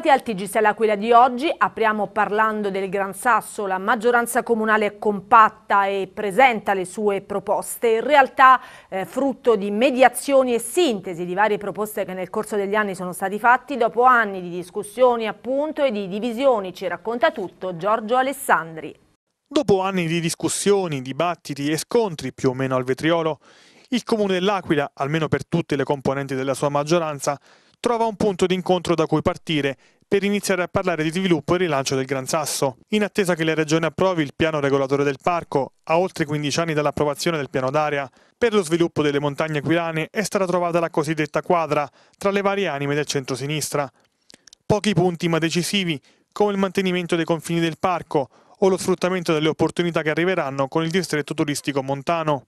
Bentrovati al TGS L'Aquila di oggi, apriamo parlando del Gran Sasso, la maggioranza comunale è compatta e presenta le sue proposte, in realtà eh, frutto di mediazioni e sintesi di varie proposte che nel corso degli anni sono stati fatti dopo anni di discussioni appunto e di divisioni, ci racconta tutto Giorgio Alessandri. Dopo anni di discussioni, dibattiti e scontri più o meno al vetriolo, il comune dell'Aquila, almeno per tutte le componenti della sua maggioranza, trova un punto d'incontro da cui partire per iniziare a parlare di sviluppo e rilancio del Gran Sasso, in attesa che la Regione approvi il piano regolatore del parco, a oltre 15 anni dall'approvazione del piano d'area. Per lo sviluppo delle montagne aquilane è stata trovata la cosiddetta quadra tra le varie anime del centro-sinistra. Pochi punti ma decisivi, come il mantenimento dei confini del parco o lo sfruttamento delle opportunità che arriveranno con il distretto turistico montano.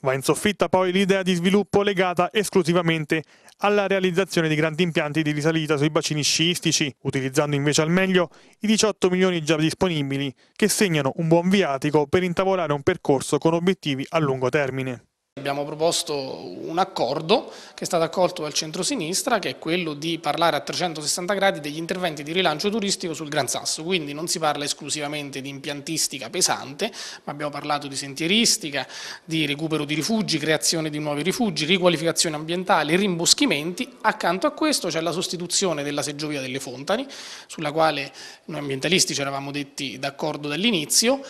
Va in soffitta poi l'idea di sviluppo legata esclusivamente alla realizzazione di grandi impianti di risalita sui bacini sciistici, utilizzando invece al meglio i 18 milioni già disponibili, che segnano un buon viatico per intavolare un percorso con obiettivi a lungo termine. Abbiamo proposto un accordo che è stato accolto dal centro-sinistra che è quello di parlare a 360 gradi degli interventi di rilancio turistico sul Gran Sasso, quindi non si parla esclusivamente di impiantistica pesante, ma abbiamo parlato di sentieristica, di recupero di rifugi, creazione di nuovi rifugi, riqualificazione ambientale, rimboschimenti. Accanto a questo c'è la sostituzione della seggiovia delle Fontani, sulla quale noi ambientalisti ci eravamo detti d'accordo dall'inizio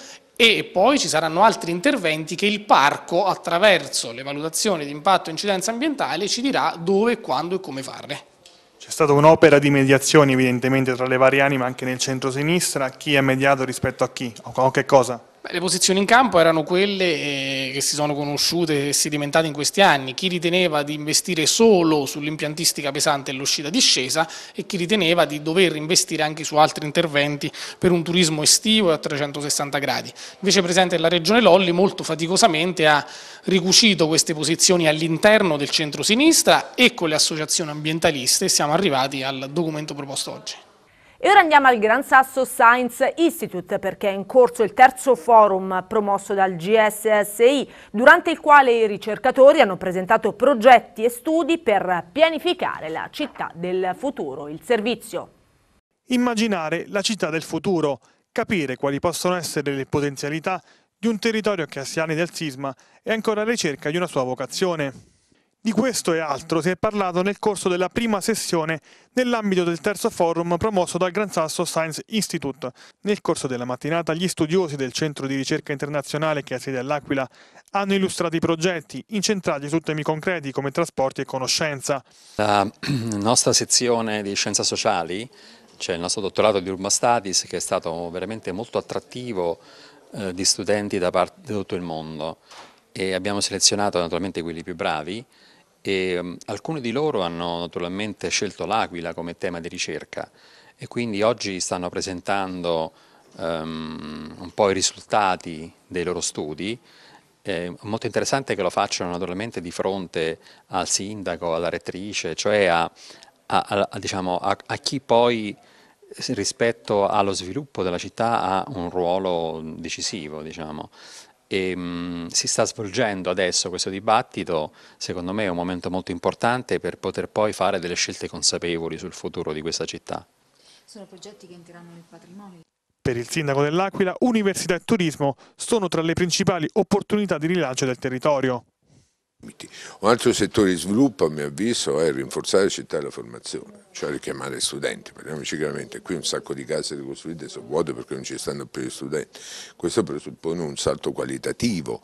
e poi ci saranno altri interventi che il parco attraverso le valutazioni di impatto e incidenza ambientale ci dirà dove, quando e come farle. C'è stata un'opera di mediazione evidentemente tra le varie anime anche nel centro-sinistra, chi è mediato rispetto a chi o che cosa? Le posizioni in campo erano quelle eh, che si sono conosciute e sedimentate in questi anni, chi riteneva di investire solo sull'impiantistica pesante e l'uscita discesa e chi riteneva di dover investire anche su altri interventi per un turismo estivo a 360 gradi. Invece presente la Regione Lolli molto faticosamente ha ricucito queste posizioni all'interno del centro-sinistra e con le associazioni ambientaliste siamo arrivati al documento proposto oggi. E ora andiamo al Gran Sasso Science Institute perché è in corso il terzo forum promosso dal GSSI durante il quale i ricercatori hanno presentato progetti e studi per pianificare la città del futuro, il servizio. Immaginare la città del futuro, capire quali possono essere le potenzialità di un territorio che a sei anni del sisma è ancora alla ricerca di una sua vocazione. Di questo e altro si è parlato nel corso della prima sessione nell'ambito del terzo forum promosso dal Gran Sasso Science Institute. Nel corso della mattinata gli studiosi del centro di ricerca internazionale che ha sede all'Aquila hanno illustrato i progetti incentrati su temi concreti come trasporti e conoscenza. La nostra sezione di scienze sociali, cioè il nostro dottorato di Urban Studies che è stato veramente molto attrattivo eh, di studenti da parte di tutto il mondo e abbiamo selezionato naturalmente quelli più bravi e ehm, alcuni di loro hanno naturalmente scelto l'Aquila come tema di ricerca e quindi oggi stanno presentando um, un po' i risultati dei loro studi. È ehm, molto interessante che lo facciano naturalmente di fronte al sindaco, alla rettrice, cioè a, a, a, diciamo, a chi poi rispetto allo sviluppo della città ha un ruolo decisivo. Diciamo. E, ehm, mh, si sta svolgendo adesso questo dibattito, secondo me è un momento molto importante per poter poi fare delle scelte consapevoli sul futuro di questa città. Sono progetti che entreranno nel patrimonio. Per il sindaco dell'Aquila, università e turismo sono tra le principali opportunità di rilancio del territorio. Un altro settore di sviluppo, a mio avviso, è rinforzare la città e la formazione, cioè richiamare studenti, parliamoci chiaramente, qui un sacco di case ricostruite sono vuote perché non ci stanno più gli studenti, questo presuppone un salto qualitativo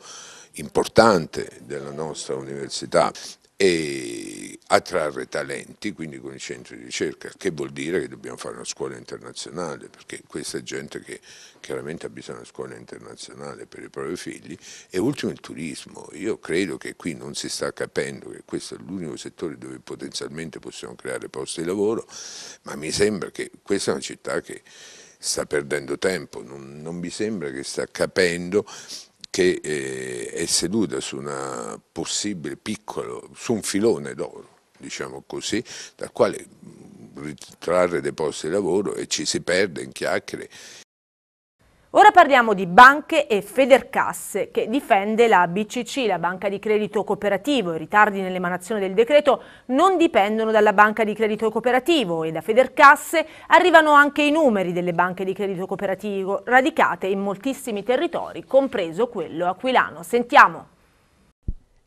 importante della nostra università e attrarre talenti, quindi con i centri di ricerca, che vuol dire che dobbiamo fare una scuola internazionale, perché questa è gente che chiaramente ha bisogno di una scuola internazionale per i propri figli, e ultimo il turismo. Io credo che qui non si sta capendo che questo è l'unico settore dove potenzialmente possiamo creare posti di lavoro, ma mi sembra che questa è una città che sta perdendo tempo, non, non mi sembra che sta capendo che eh, è seduta su, una possibile piccolo, su un filone d'oro diciamo così, dal quale ritrarre dei posti di lavoro e ci si perde in chiacchiere. Ora parliamo di banche e Federcasse che difende la BCC, la banca di credito cooperativo. I ritardi nell'emanazione del decreto non dipendono dalla banca di credito cooperativo e da Federcasse arrivano anche i numeri delle banche di credito cooperativo radicate in moltissimi territori, compreso quello aquilano. Sentiamo.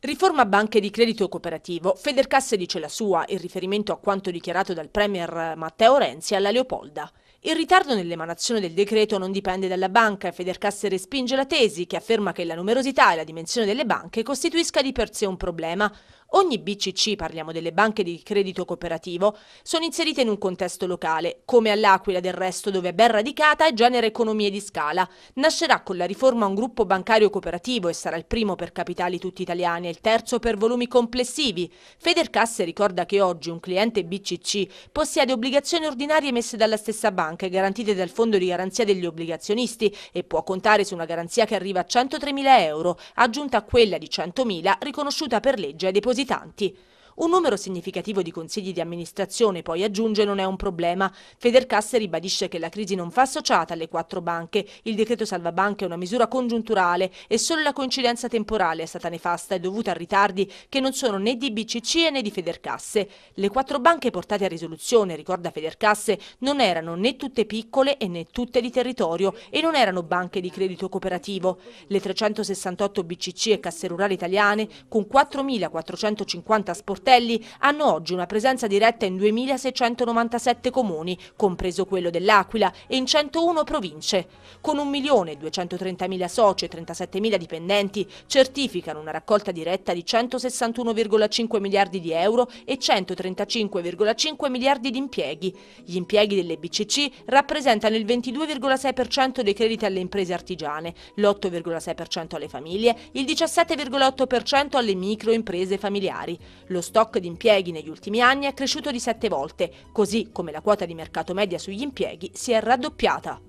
Riforma banche di credito cooperativo. Federcasse dice la sua in riferimento a quanto dichiarato dal Premier Matteo Renzi alla Leopolda. Il ritardo nell'emanazione del decreto non dipende dalla banca e Federcasse respinge la tesi che afferma che la numerosità e la dimensione delle banche costituisca di per sé un problema. Ogni BCC, parliamo delle banche di credito cooperativo, sono inserite in un contesto locale, come all'Aquila del resto dove è ben radicata e genera economie di scala. Nascerà con la riforma un gruppo bancario cooperativo e sarà il primo per capitali tutti italiani e il terzo per volumi complessivi. Federcasse ricorda che oggi un cliente BCC possiede obbligazioni ordinarie emesse dalla stessa banca e garantite dal Fondo di Garanzia degli Obbligazionisti e può contare su una garanzia che arriva a 103.000 euro, aggiunta a quella di 100.000 riconosciuta per legge ai depositi così tanti. Un numero significativo di consigli di amministrazione, poi aggiunge, non è un problema. Federcasse ribadisce che la crisi non fa associata alle quattro banche. Il decreto salvabanche è una misura congiunturale e solo la coincidenza temporale è stata nefasta e dovuta a ritardi che non sono né di BCC né di Federcasse. Le quattro banche portate a risoluzione, ricorda Federcasse, non erano né tutte piccole e né tutte di territorio e non erano banche di credito cooperativo. Le 368 BCC e casse rurali italiane, con 4.450 sportelli, cartelli hanno oggi una presenza diretta in 2.697 comuni, compreso quello dell'Aquila, e in 101 province. Con 1.230.000 soci e 37.000 dipendenti certificano una raccolta diretta di 161,5 miliardi di euro e 135,5 miliardi di impieghi. Gli impieghi delle BCC rappresentano il 22,6% dei crediti alle imprese artigiane, l'8,6% alle famiglie, il 17,8% alle microimprese familiari. Lo stock di impieghi negli ultimi anni è cresciuto di 7 volte, così come la quota di mercato media sugli impieghi si è raddoppiata.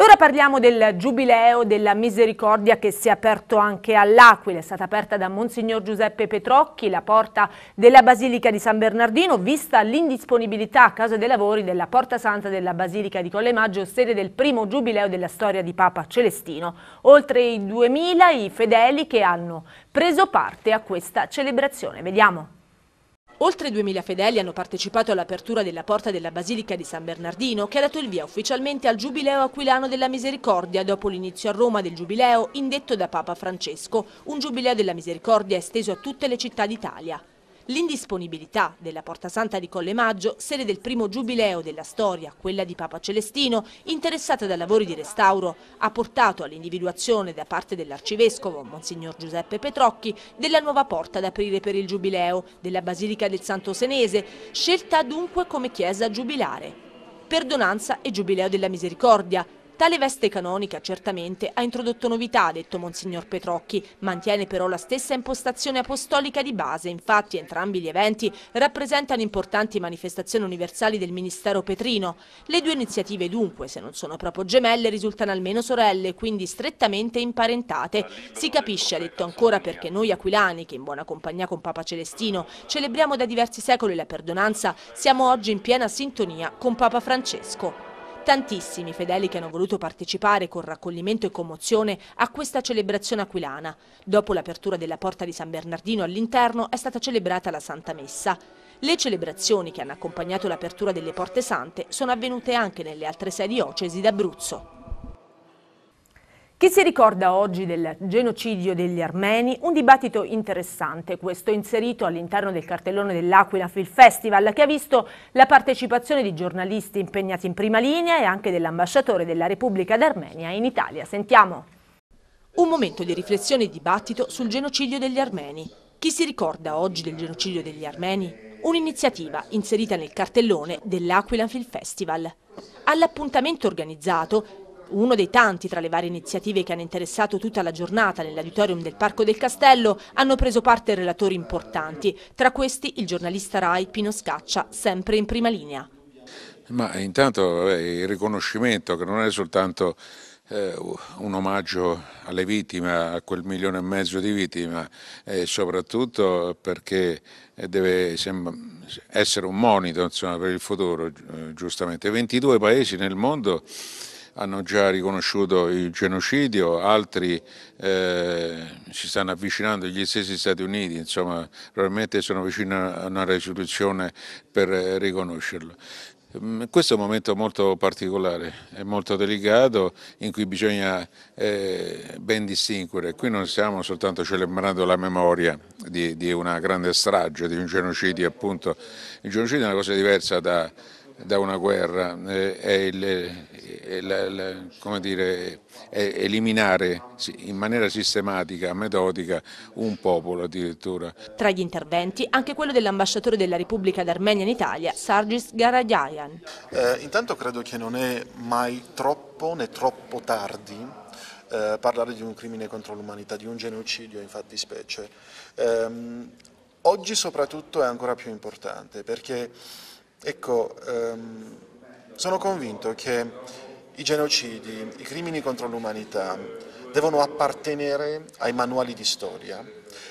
E ora parliamo del Giubileo della Misericordia che si è aperto anche all'Aquila. È stata aperta da Monsignor Giuseppe Petrocchi la porta della Basilica di San Bernardino, vista l'indisponibilità a causa dei lavori della Porta Santa della Basilica di Collemaggio, sede del primo Giubileo della storia di Papa Celestino. Oltre i 2000 i fedeli che hanno preso parte a questa celebrazione. Vediamo. Oltre 2.000 fedeli hanno partecipato all'apertura della porta della Basilica di San Bernardino, che ha dato il via ufficialmente al Giubileo Aquilano della Misericordia, dopo l'inizio a Roma del Giubileo indetto da Papa Francesco, un Giubileo della Misericordia esteso a tutte le città d'Italia. L'indisponibilità della Porta Santa di Colle Maggio, sede del primo giubileo della storia, quella di Papa Celestino, interessata da lavori di restauro, ha portato all'individuazione da parte dell'arcivescovo, Monsignor Giuseppe Petrocchi, della nuova porta ad aprire per il giubileo, della Basilica del Santo Senese, scelta dunque come chiesa giubilare. Perdonanza e Giubileo della Misericordia, Tale veste canonica certamente ha introdotto novità, ha detto Monsignor Petrocchi, mantiene però la stessa impostazione apostolica di base, infatti entrambi gli eventi rappresentano importanti manifestazioni universali del Ministero Petrino. Le due iniziative dunque, se non sono proprio gemelle, risultano almeno sorelle, quindi strettamente imparentate. Si capisce, ha detto ancora, perché noi aquilani, che in buona compagnia con Papa Celestino celebriamo da diversi secoli la perdonanza, siamo oggi in piena sintonia con Papa Francesco. Tantissimi fedeli che hanno voluto partecipare con raccoglimento e commozione a questa celebrazione aquilana. Dopo l'apertura della porta di San Bernardino all'interno è stata celebrata la Santa Messa. Le celebrazioni che hanno accompagnato l'apertura delle Porte Sante sono avvenute anche nelle altre sei diocesi d'Abruzzo. Chi si ricorda oggi del genocidio degli armeni? Un dibattito interessante, questo inserito all'interno del cartellone dell'Aquila Film Festival, che ha visto la partecipazione di giornalisti impegnati in prima linea e anche dell'ambasciatore della Repubblica d'Armenia in Italia. Sentiamo. Un momento di riflessione e dibattito sul genocidio degli armeni. Chi si ricorda oggi del genocidio degli armeni? Un'iniziativa inserita nel cartellone dell'Aquila Film Festival. All'appuntamento organizzato uno dei tanti tra le varie iniziative che hanno interessato tutta la giornata nell'auditorium del Parco del Castello, hanno preso parte relatori importanti, tra questi il giornalista Rai Pino Scaccia, sempre in prima linea. Ma intanto il riconoscimento che non è soltanto eh, un omaggio alle vittime, a quel milione e mezzo di vittime, e soprattutto perché deve essere un monito insomma, per il futuro, eh, giustamente. 22 paesi nel mondo hanno già riconosciuto il genocidio, altri eh, si stanno avvicinando, gli stessi Stati Uniti, insomma, probabilmente sono vicini a una risoluzione per riconoscerlo. Mm, questo è un momento molto particolare e molto delicato in cui bisogna eh, ben distinguere. Qui non stiamo soltanto celebrando la memoria di, di una grande strage, di un genocidio appunto. Il genocidio è una cosa diversa da da una guerra eh, è, il, eh, è, la, la, dire, è eliminare in maniera sistematica, metodica, un popolo addirittura. Tra gli interventi anche quello dell'ambasciatore della Repubblica d'Armenia in Italia, Sargis Garagiayan. Eh, intanto credo che non è mai troppo né troppo tardi eh, parlare di un crimine contro l'umanità, di un genocidio infatti specie. Eh, oggi soprattutto è ancora più importante perché Ecco, ehm, sono convinto che i genocidi, i crimini contro l'umanità, devono appartenere ai manuali di storia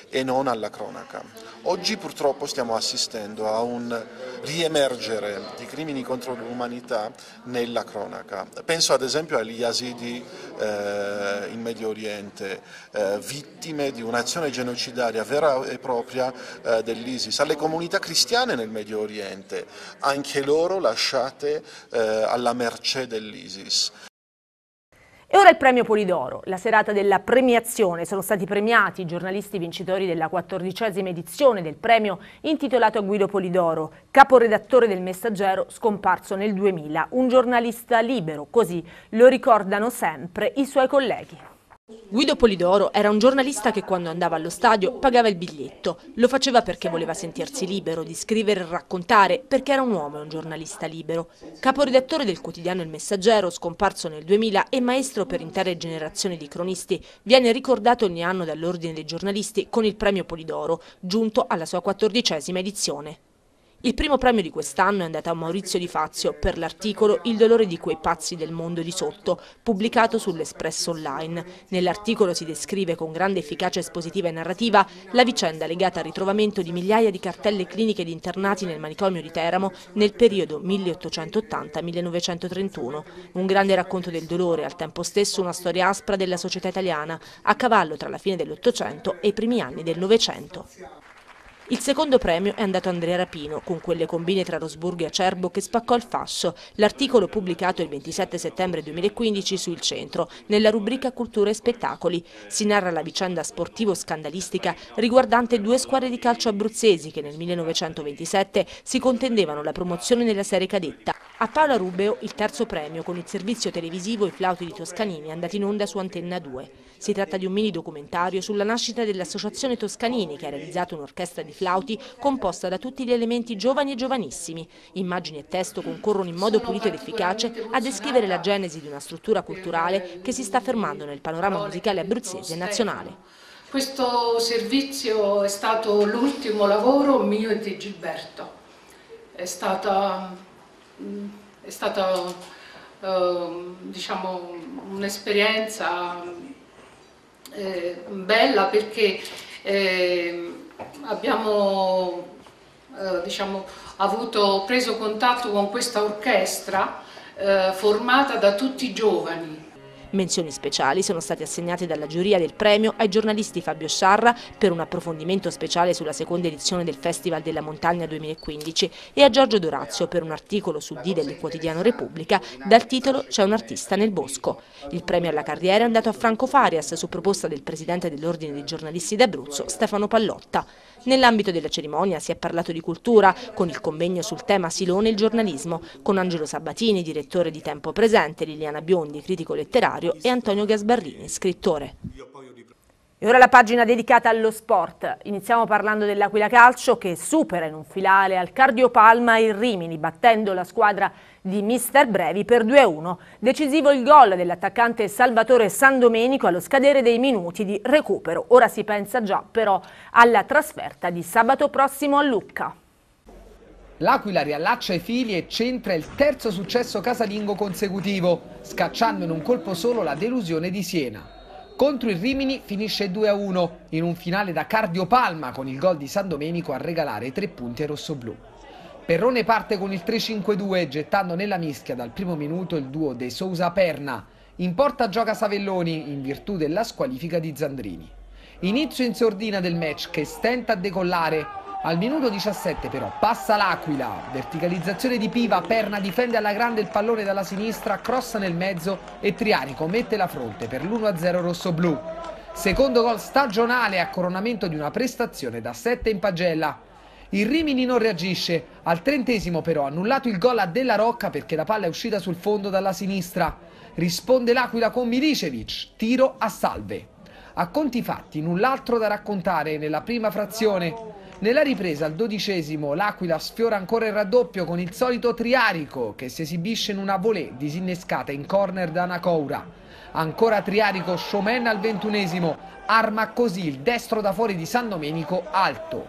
e non alla cronaca. Oggi purtroppo stiamo assistendo a un riemergere di crimini contro l'umanità nella cronaca. Penso ad esempio agli yazidi eh, in Medio Oriente, eh, vittime di un'azione genocidaria vera e propria eh, dell'ISIS, alle comunità cristiane nel Medio Oriente, anche loro lasciate eh, alla mercé dell'ISIS. E ora il premio Polidoro. La serata della premiazione sono stati premiati i giornalisti vincitori della quattordicesima edizione del premio intitolato a Guido Polidoro, caporedattore del Messaggero scomparso nel 2000, un giornalista libero, così lo ricordano sempre i suoi colleghi. Guido Polidoro era un giornalista che quando andava allo stadio pagava il biglietto. Lo faceva perché voleva sentirsi libero di scrivere e raccontare, perché era un uomo e un giornalista libero. Caporedattore del quotidiano Il Messaggero, scomparso nel 2000 e maestro per intere generazioni di cronisti, viene ricordato ogni anno dall'Ordine dei giornalisti con il premio Polidoro, giunto alla sua quattordicesima edizione. Il primo premio di quest'anno è andato a Maurizio Di Fazio per l'articolo Il dolore di quei pazzi del mondo di sotto, pubblicato sull'Espresso Online. Nell'articolo si descrive con grande efficacia espositiva e narrativa la vicenda legata al ritrovamento di migliaia di cartelle cliniche di internati nel manicomio di Teramo nel periodo 1880-1931. Un grande racconto del dolore, al tempo stesso una storia aspra della società italiana, a cavallo tra la fine dell'Ottocento e i primi anni del Novecento. Il secondo premio è andato a Andrea Rapino, con quelle combine tra Rosburgo e Acerbo che spaccò il fascio, l'articolo pubblicato il 27 settembre 2015 su Il Centro, nella rubrica Cultura e Spettacoli. Si narra la vicenda sportivo-scandalistica riguardante due squadre di calcio abruzzesi che nel 1927 si contendevano la promozione nella serie cadetta. A Paola Rubeo il terzo premio con il servizio televisivo I flauti di Toscanini andato in onda su Antenna 2. Si tratta di un mini documentario sulla nascita dell'Associazione Toscanini che ha realizzato un'orchestra di flauti composta da tutti gli elementi giovani e giovanissimi. Immagini e testo concorrono in modo pulito ed efficace a descrivere la genesi di una struttura culturale che si sta fermando nel panorama musicale abruzzese e nazionale. Questo servizio è stato l'ultimo lavoro mio e di Gilberto. È stata Mm, è stata eh, diciamo, un'esperienza eh, bella perché ehm, eh, abbiamo diciamo, avuto, preso contatto con questa orchestra eh, formata da tutti i giovani Menzioni speciali sono state assegnate dalla giuria del premio ai giornalisti Fabio Sciarra per un approfondimento speciale sulla seconda edizione del Festival della Montagna 2015 e a Giorgio Dorazio per un articolo su D del quotidiano Repubblica dal titolo C'è un artista nel bosco. Il premio alla carriera è andato a Franco Farias su proposta del presidente dell'Ordine dei giornalisti d'Abruzzo Stefano Pallotta. Nell'ambito della cerimonia si è parlato di cultura, con il convegno sul tema Silone e il giornalismo, con Angelo Sabatini, direttore di Tempo Presente, Liliana Biondi, critico letterario e Antonio Gasbarrini, scrittore. E ora la pagina dedicata allo sport. Iniziamo parlando dell'Aquila Calcio che supera in un filale al Cardiopalma il Rimini, battendo la squadra di Mister Brevi per 2-1. Decisivo il gol dell'attaccante Salvatore Sandomenico allo scadere dei minuti di recupero. Ora si pensa già però alla trasferta di sabato prossimo a Lucca. L'Aquila riallaccia i fili e centra il terzo successo casalingo consecutivo, scacciando in un colpo solo la delusione di Siena contro il Rimini finisce 2-1 in un finale da cardiopalma con il gol di San Domenico a regalare tre punti ai rossoblù. Perrone parte con il 3-5-2 gettando nella mischia dal primo minuto il duo De Sousa-Perna. In porta gioca Savelloni in virtù della squalifica di Zandrini. Inizio in sordina del match che stenta a decollare al minuto 17 però passa l'Aquila, verticalizzazione di Piva, Perna difende alla grande il pallone dalla sinistra, crossa nel mezzo e Trianico mette la fronte per l'1-0 rosso-blu. Secondo gol stagionale a coronamento di una prestazione da 7 in pagella. Il Rimini non reagisce, al trentesimo però annullato il gol a Della Rocca perché la palla è uscita sul fondo dalla sinistra. Risponde l'Aquila con Milicevic, tiro a salve. A conti fatti, null'altro da raccontare nella prima frazione. Nella ripresa al dodicesimo l'Aquila sfiora ancora il raddoppio con il solito Triarico che si esibisce in una volée disinnescata in corner da Nacoura. Ancora Triarico, Schomen al ventunesimo, arma così il destro da fuori di San Domenico alto.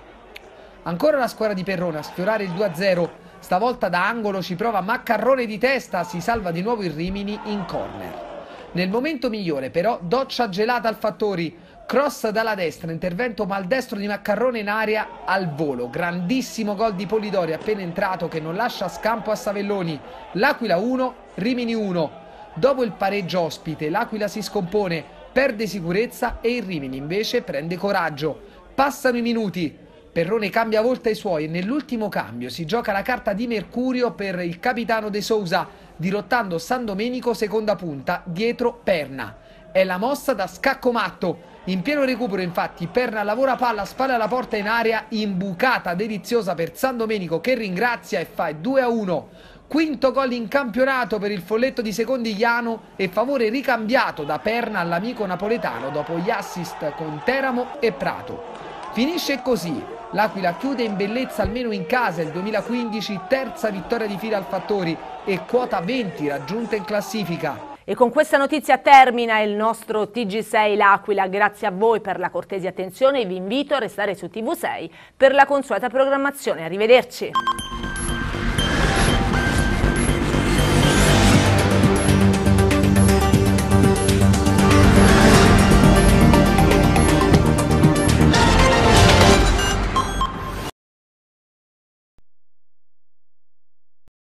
Ancora la squadra di Perrone a sfiorare il 2-0. Stavolta da angolo ci prova Maccarrone di testa, si salva di nuovo il Rimini in corner. Nel momento migliore però doccia gelata al Fattori, cross dalla destra, intervento maldestro di Maccarrone in aria al volo, grandissimo gol di Polidori appena entrato che non lascia scampo a Savelloni, l'Aquila 1, Rimini 1. Dopo il pareggio ospite l'Aquila si scompone, perde sicurezza e il Rimini invece prende coraggio. Passano i minuti, Perrone cambia volta i suoi e nell'ultimo cambio si gioca la carta di Mercurio per il capitano De Sousa dirottando San Domenico seconda punta dietro Perna. È la mossa da scacco matto. In pieno recupero infatti Perna lavora palla, spalla alla porta in aria, imbucata deliziosa per San Domenico che ringrazia e fa 2 a 1. Quinto gol in campionato per il folletto di Secondigliano e favore ricambiato da Perna all'amico napoletano dopo gli assist con Teramo e Prato. Finisce così L'Aquila chiude in bellezza almeno in casa il 2015, terza vittoria di fila al Fattori e quota 20 raggiunta in classifica. E con questa notizia termina il nostro TG6 L'Aquila. Grazie a voi per la cortese attenzione e vi invito a restare su TV6 per la consueta programmazione. Arrivederci.